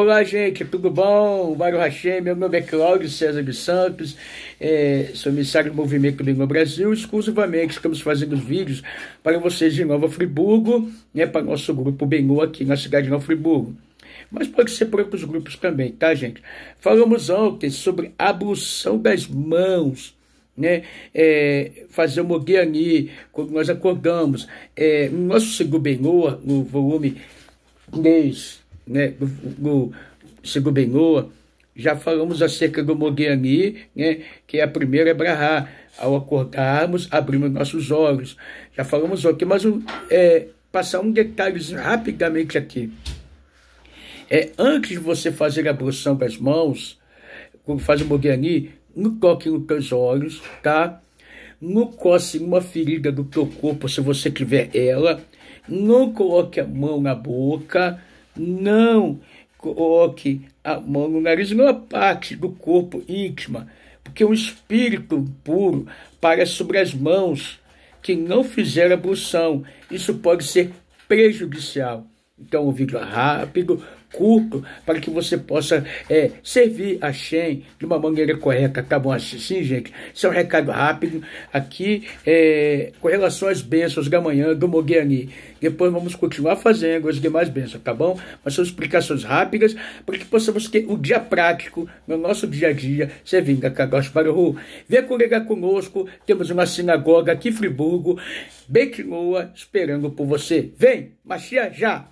Olá, gente, tudo bom? Mário Rachem, meu nome é Cláudio César de Santos, é, sou emissário do Movimento Língua Brasil. Exclusivamente estamos fazendo vídeos para vocês de Nova Friburgo, né, para nosso grupo Benô aqui na cidade de Nova Friburgo. Mas pode ser para outros grupos também, tá, gente? Falamos ontem sobre a ablução das mãos né, é, fazer o Moguiani, quando nós acordamos. É, segundo nosso no volume 3, né, do, do Benoa, já falamos acerca do Mogami, né, que é a primeira é brahá. Ao acordarmos, abrimos nossos olhos. Já falamos aqui, mas é, passar um detalhe rapidamente aqui. É, antes de você fazer a ablução das mãos, quando faz o Mogami, não toque nos teus olhos, tá? Não coce uma ferida do teu corpo se você tiver ela. Não coloque a mão na boca não coloque a mão no nariz, não é parte do corpo íntima, porque um espírito puro para sobre as mãos que não fizer ablução. Isso pode ser prejudicial. Então, um vídeo é rápido, culto, para que você possa é, servir a Shem de uma maneira correta, tá bom assim, gente? Isso é um recado rápido aqui é, com relação às bênçãos da manhã do Moguiani. Depois vamos continuar fazendo as demais bênçãos, tá bom? Mas são explicações rápidas para que possamos ter um dia prático no nosso dia a dia, servindo a Kadosh Baruhu. Vem congregar conosco, temos uma sinagoga aqui em Friburgo, bem que esperando por você. Vem, Machia já!